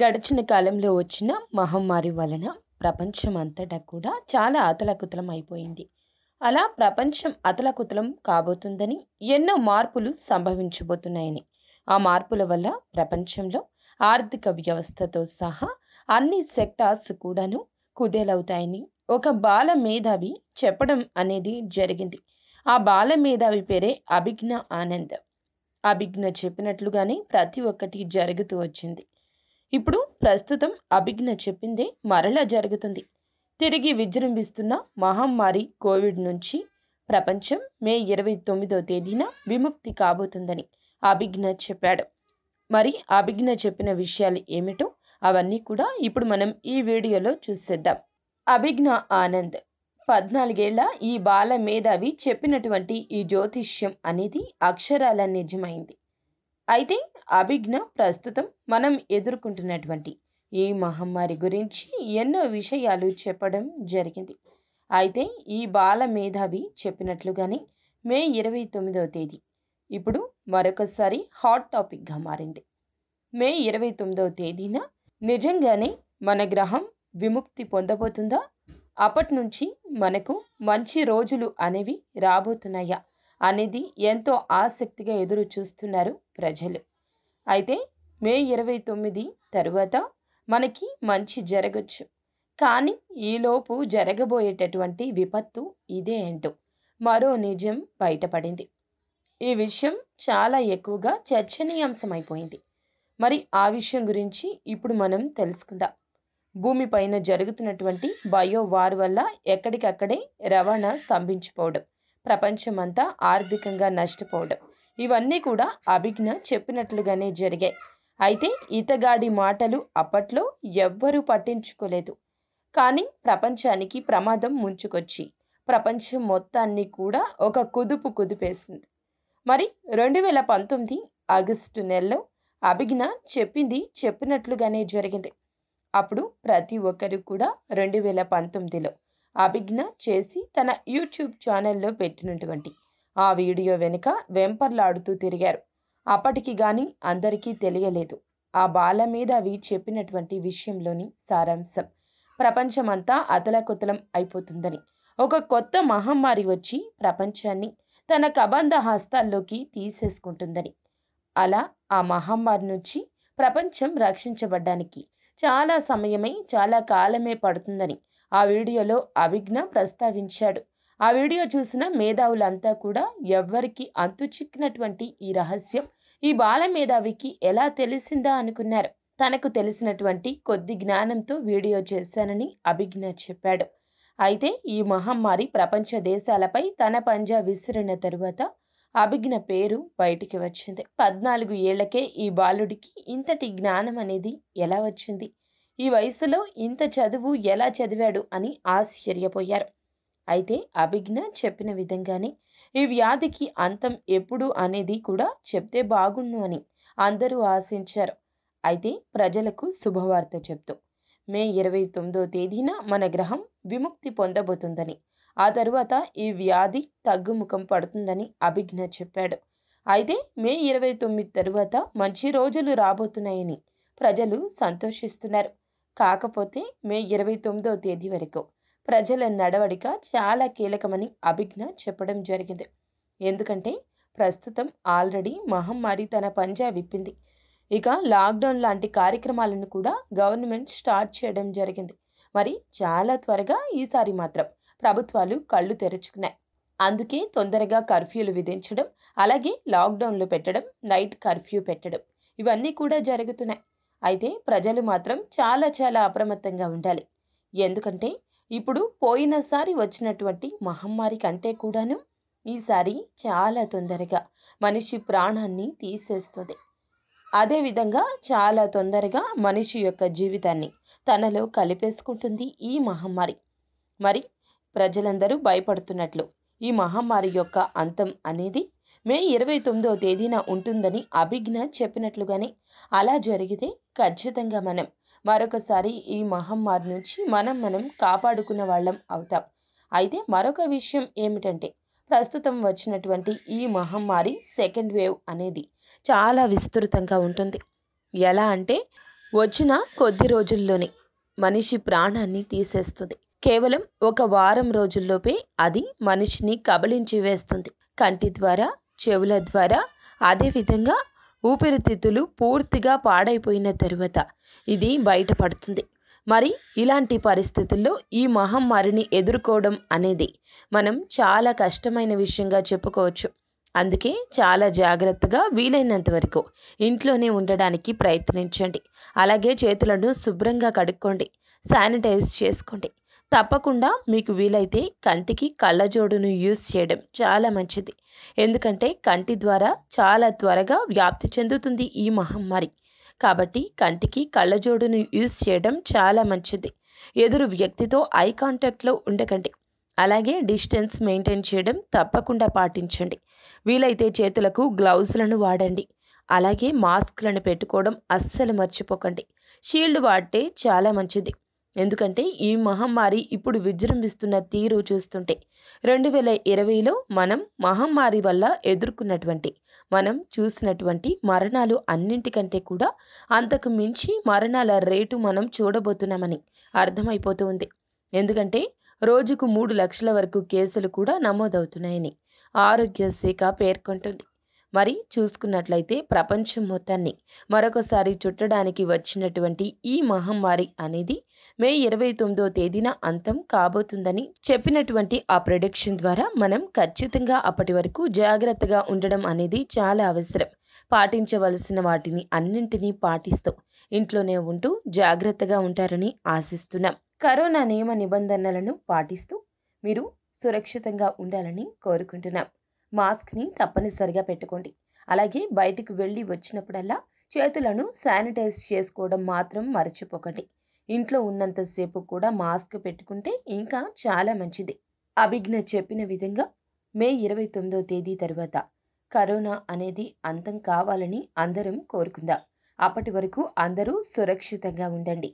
గడిచిన కాలంలో వచ్చిన మహమ్మారి వలన ప్రపంచం అంతటా కూడా చాలా అతలకుతలం అయిపోయింది అలా ప్రపంచం అతలకుతలం కాబోతుందని ఎన్నో మార్పులు సంభవించబోతున్నాయని ఆ మార్పుల వల్ల ప్రపంచంలో ఆర్థిక వ్యవస్థతో సహా అన్ని సెక్టార్స్ కూడాను కుదేలవుతాయని ఒక బాల మేధావి చెప్పడం అనేది జరిగింది ఆ బాల మేధావి పేరే అభిజ్ఞ ఆనంద్ అభిజ్ఞ చెప్పినట్లుగానే ప్రతి ఒక్కటి జరుగుతూ వచ్చింది ఇప్పుడు ప్రస్తుతం అభిజ్ఞ చెప్పిందే మరలా జరుగుతుంది తిరిగి విజృంభిస్తున్న మహమ్మారి కోవిడ్ నుంచి ప్రపంచం మే ఇరవై తొమ్మిదో తేదీన విముక్తి కాబోతుందని అభిజ్ఞ చెప్పాడు మరి అభిజ్ఞ చెప్పిన విషయాలు ఏమిటో అవన్నీ కూడా ఇప్పుడు మనం ఈ వీడియోలో చూసేద్దాం అభిజ్ఞ ఆనంద్ పద్నాలుగేళ్ల ఈ బాల మేధావి చెప్పినటువంటి ఈ జ్యోతిష్యం అనేది అక్షరాల నిజమైంది అయితే అభిజ్ఞ ప్రస్తుతం మనం ఎదుర్కొంటున్నటువంటి ఈ మహమ్మారి గురించి ఎన్నో విషయాలు చెప్పడం జరిగింది అయితే ఈ బాల మేధావి చెప్పినట్లుగానే మే ఇరవై తొమ్మిదవ తేదీ ఇప్పుడు మరొకసారి హాట్ టాపిక్గా మారింది మే ఇరవై తొమ్మిదవ తేదీన నిజంగానే మన గ్రహం విముక్తి పొందబోతుందా అప్పటి నుంచి మనకు మంచి రోజులు అనేవి రాబోతున్నాయా అనేది ఎంతో ఆసక్తిగా ఎదురు చూస్తున్నారు ప్రజలు అయితే మే ఇరవై తొమ్మిది తరువాత మనకి మంచి జరగచ్చు కానీ ఈలోపు జరగబోయేటటువంటి విపత్తు ఇదే ఏంటో మరో నిజం బయటపడింది ఈ విషయం చాలా ఎక్కువగా చర్చనీయాంశమైపోయింది మరి ఆ విషయం గురించి ఇప్పుడు మనం తెలుసుకుందాం భూమిపైన జరుగుతున్నటువంటి బయో వార్ వల్ల ఎక్కడికక్కడే రవాణా స్తంభించిపోవడం ప్రపంచమంతా ఆర్థికంగా నష్టపోవడం ఇవన్నీ కూడా అభిజ్ఞ చెప్పినట్లుగానే జరిగాయి అయితే ఈతగాడి మాటలు అప్పట్లో ఎవ్వరూ పట్టించుకోలేదు కానీ ప్రపంచానికి ప్రమాదం ముంచుకొచ్చి ప్రపంచం మొత్తాన్ని కూడా ఒక కుదుపు కుదిపేసింది మరి రెండు వేల పంతొమ్మిది ఆగస్టు నెలలో అభిజ్ఞ చెప్పింది చెప్పినట్లుగానే జరిగింది అప్పుడు ప్రతి ఒక్కరు కూడా రెండు వేల పంతొమ్మిదిలో అభిజ్ఞ చేసి తన యూట్యూబ్ ఛానల్లో పెట్టినటువంటి ఆ వీడియో వెనుక వెంపర్లాడుతూ తిరిగారు అప్పటికి గాని అందరికీ తెలియలేదు ఆ బాల మీద అవి చెప్పినటువంటి విషయంలోని సారాంశం ప్రపంచమంతా అతలకుతలం అయిపోతుందని ఒక కొత్త మహమ్మారి వచ్చి ప్రపంచాన్ని తన కబంధ హస్తాల్లోకి తీసేసుకుంటుందని అలా ఆ మహమ్మారి నుంచి ప్రపంచం రక్షించబడ్డానికి చాలా సమయమై చాలా కాలమే పడుతుందని ఆ వీడియోలో అభిజ్ఞ ప్రస్తావించాడు ఆ వీడియో చూసిన మేధావులంతా కూడా ఎవ్వరికి అంతు చిక్కినటువంటి ఈ రహస్యం ఈ బాల మేధావికి ఎలా తెలిసిందా అనుకున్నారు తనకు తెలిసినటువంటి కొద్ది జ్ఞానంతో వీడియో చేశానని అభిజ్ఞ చెప్పాడు అయితే ఈ మహమ్మారి ప్రపంచ దేశాలపై తన పంజా విసిరిన తరువాత అభిజ్ఞ పేరు బయటికి వచ్చింది పద్నాలుగు ఏళ్లకే ఈ బాలుడికి ఇంతటి జ్ఞానం అనేది ఎలా వచ్చింది ఈ వయసులో ఇంత చదువు ఎలా చదివాడు అని ఆశ్చర్యపోయారు అయితే అభిజ్ఞ చెప్పిన విధంగానే ఈ వ్యాధికి అంతం ఎప్పుడు అనేది కూడా చెప్తే బాగుండు అని అందరూ ఆశించారు అయితే ప్రజలకు శుభవార్త చెప్తూ మే ఇరవై తొమ్మిదో తేదీన మన గ్రహం విముక్తి పొందబోతుందని ఆ తరువాత ఈ వ్యాధి తగ్గుముఖం పడుతుందని అభిజ్ఞ చెప్పాడు అయితే మే ఇరవై తొమ్మిది తరువాత మంచి రోజులు రాబోతున్నాయని ప్రజలు సంతోషిస్తున్నారు కాకపోతే మే ఇరవై తొమ్మిదవ తేదీ వరకు ప్రజల నడవడిక చాలా కీలకమని అభిజ్ఞ చెప్పడం జరిగింది ఎందుకంటే ప్రస్తుతం ఆల్రెడీ మహమ్మారి తన పంజా విప్పింది ఇక లాక్డౌన్ లాంటి కార్యక్రమాలను కూడా గవర్నమెంట్ స్టార్ట్ చేయడం జరిగింది మరి చాలా త్వరగా ఈసారి మాత్రం ప్రభుత్వాలు కళ్ళు తెరుచుకున్నాయి అందుకే తొందరగా కర్ఫ్యూలు విధించడం అలాగే లాక్డౌన్లు పెట్టడం నైట్ కర్ఫ్యూ పెట్టడం ఇవన్నీ కూడా జరుగుతున్నాయి అయితే ప్రజలు మాత్రం చాలా చాలా అప్రమత్తంగా ఉండాలి ఎందుకంటే ఇప్పుడు పోయినసారి వచ్చినటువంటి మహమ్మారి కంటే కూడాను ఈసారి చాలా తొందరగా మనిషి ప్రాణాన్ని తీసేస్తుంది అదేవిధంగా చాలా తొందరగా మనిషి యొక్క జీవితాన్ని తనలో కలిపేసుకుంటుంది ఈ మహమ్మారి మరి ప్రజలందరూ భయపడుతున్నట్లు ఈ మహమ్మారి యొక్క అంతం అనేది మే ఇరవై తొమ్మిదో తేదీన ఉంటుందని అభిజ్ఞ చెప్పినట్లుగానే అలా జరిగితే ఖచ్చితంగా మనం మరొకసారి ఈ మహమ్మారి నుంచి మనం మనం కాపాడుకున్న వాళ్ళం అవుతాం అయితే మరొక విషయం ఏమిటంటే ప్రస్తుతం వచ్చినటువంటి ఈ మహమ్మారి సెకండ్ వేవ్ అనేది చాలా విస్తృతంగా ఉంటుంది ఎలా అంటే వచ్చిన కొద్ది రోజుల్లోనే మనిషి ప్రాణాన్ని తీసేస్తుంది కేవలం ఒక వారం రోజుల్లోపే అది మనిషిని కబళించి వేస్తుంది కంటి ద్వారా చెవుల ద్వారా అదేవిధంగా ఊపిరితిత్తులు పూర్తిగా పాడైపోయిన తరువాత ఇది బయటపడుతుంది మరి ఇలాంటి పరిస్థితుల్లో ఈ మహమ్మారిని ఎదుర్కోవడం అనేది మనం చాలా కష్టమైన విషయంగా చెప్పుకోవచ్చు అందుకే చాలా జాగ్రత్తగా వీలైనంత వరకు ఇంట్లోనే ఉండడానికి ప్రయత్నించండి అలాగే చేతులను శుభ్రంగా కడుక్కోండి శానిటైజ్ చేసుకోండి తప్పకుండా మీకు వీలైతే కంటికి కళ్ళజోడును యూజ్ చేయడం చాలా మంచిది ఎందుకంటే కంటి ద్వారా చాలా త్వరగా వ్యాప్తి చెందుతుంది ఈ మహమ్మారి కాబట్టి కంటికి కళ్ళజోడును యూజ్ చేయడం చాలా మంచిది ఎదురు వ్యక్తితో ఐ కాంటాక్ట్లో ఉండకండి అలాగే డిస్టెన్స్ మెయింటైన్ చేయడం తప్పకుండా పాటించండి వీలైతే చేతులకు గ్లౌజ్లను వాడండి అలాగే మాస్క్లను పెట్టుకోవడం అస్సలు మర్చిపోకండి షీల్డ్ వాడితే చాలా మంచిది ఎందుకంటే ఈ మహమ్మారి ఇప్పుడు విజృంభిస్తున్న తీరు చూస్తుంటే రెండు వేల ఇరవైలో మనం మహమ్మారి వల్ల ఎదుర్కొన్నటువంటి మనం చూసినటువంటి మరణాలు అన్నింటికంటే కూడా అంతకు మించి మరణాల రేటు మనం చూడబోతున్నామని అర్థమైపోతుంది ఎందుకంటే రోజుకు మూడు లక్షల వరకు కేసులు కూడా నమోదవుతున్నాయని ఆరోగ్య శాఖ పేర్కొంటుంది మరి చూసుకున్నట్లయితే ప్రపంచం మొత్తాన్ని మరొకసారి చుట్టడానికి వచ్చినటువంటి ఈ మహమ్మారి అనేది మే ఇరవై తొమ్మిదో తేదీన అంతం కాబోతుందని చెప్పినటువంటి ఆ ప్రొడిక్షన్ ద్వారా మనం ఖచ్చితంగా అప్పటి వరకు జాగ్రత్తగా ఉండడం అనేది చాలా అవసరం పాటించవలసిన వాటిని అన్నింటినీ పాటిస్తూ ఇంట్లోనే ఉంటూ జాగ్రత్తగా ఉంటారని ఆశిస్తున్నాం కరోనా నియమ నిబంధనలను పాటిస్తూ మీరు సురక్షితంగా ఉండాలని కోరుకుంటున్నాం మాస్క్ని తప్పనిసరిగా పెట్టుకోండి అలాగే బయటకు వెళ్ళి వచ్చినప్పుడల్లా చేతులను శానిటైజ్ చేసుకోవడం మాత్రం మర్చిపోకండి ఇంట్లో ఉన్నంతసేపు కూడా మాస్క్ పెట్టుకుంటే ఇంకా చాలా మంచిది అభిజ్ఞ చెప్పిన విధంగా మే ఇరవై తొమ్మిదో తేదీ తర్వాత కరోనా అనేది అంతం కావాలని అందరం కోరుకుందాం అప్పటి వరకు అందరూ సురక్షితంగా ఉండండి